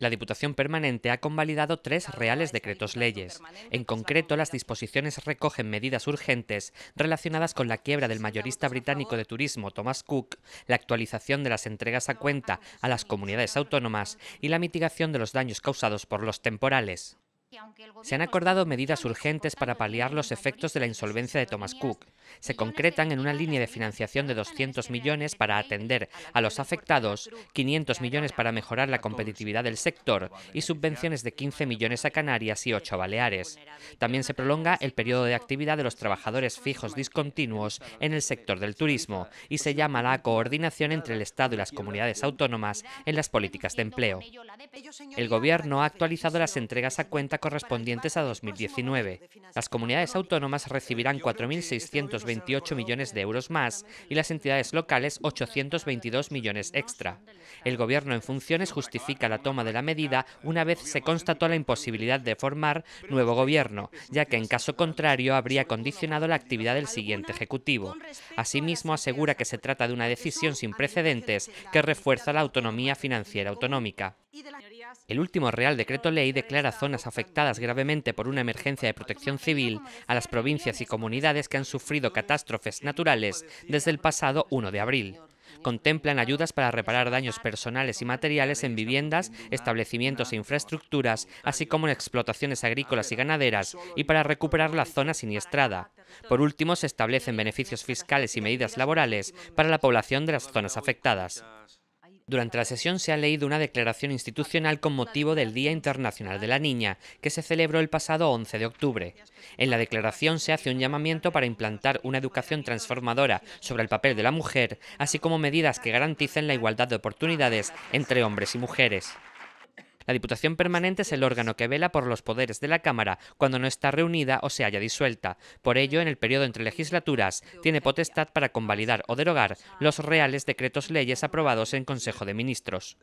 La Diputación Permanente ha convalidado tres reales decretos leyes. En concreto, las disposiciones recogen medidas urgentes relacionadas con la quiebra del mayorista británico de turismo Thomas Cook, la actualización de las entregas a cuenta a las comunidades autónomas y la mitigación de los daños causados por los temporales. Se han acordado medidas urgentes para paliar los efectos de la insolvencia de Thomas Cook. Se concretan en una línea de financiación de 200 este millones para atender a los afectados, 500 millones para mejorar la competitividad del sector y subvenciones de 15 millones a Canarias y 8 a Baleares. También se prolonga el periodo de actividad de los trabajadores fijos discontinuos en el sector del turismo y se llama la coordinación entre el Estado y las comunidades autónomas en las políticas de empleo. El Gobierno ha actualizado las entregas a cuenta correspondientes a 2019. Las comunidades autónomas recibirán 4.628 millones de euros más y las entidades locales 822 millones extra. El Gobierno en funciones justifica la toma de la medida una vez se constató la imposibilidad de formar nuevo Gobierno, ya que en caso contrario habría condicionado la actividad del siguiente Ejecutivo. Asimismo, asegura que se trata de una decisión sin precedentes que refuerza la autonomía financiera autonómica. El último Real Decreto Ley declara zonas afectadas gravemente por una emergencia de protección civil a las provincias y comunidades que han sufrido catástrofes naturales desde el pasado 1 de abril contemplan ayudas para reparar daños personales y materiales en viviendas, establecimientos e infraestructuras, así como en explotaciones agrícolas y ganaderas, y para recuperar la zona siniestrada. Por último, se establecen beneficios fiscales y medidas laborales para la población de las zonas afectadas. Durante la sesión se ha leído una declaración institucional con motivo del Día Internacional de la Niña, que se celebró el pasado 11 de octubre. En la declaración se hace un llamamiento para implantar una educación transformadora sobre el papel de la mujer, así como medidas que garanticen la igualdad de oportunidades entre hombres y mujeres. La Diputación Permanente es el órgano que vela por los poderes de la Cámara cuando no está reunida o se haya disuelta. Por ello, en el periodo entre legislaturas, tiene potestad para convalidar o derogar los reales decretos leyes aprobados en Consejo de Ministros.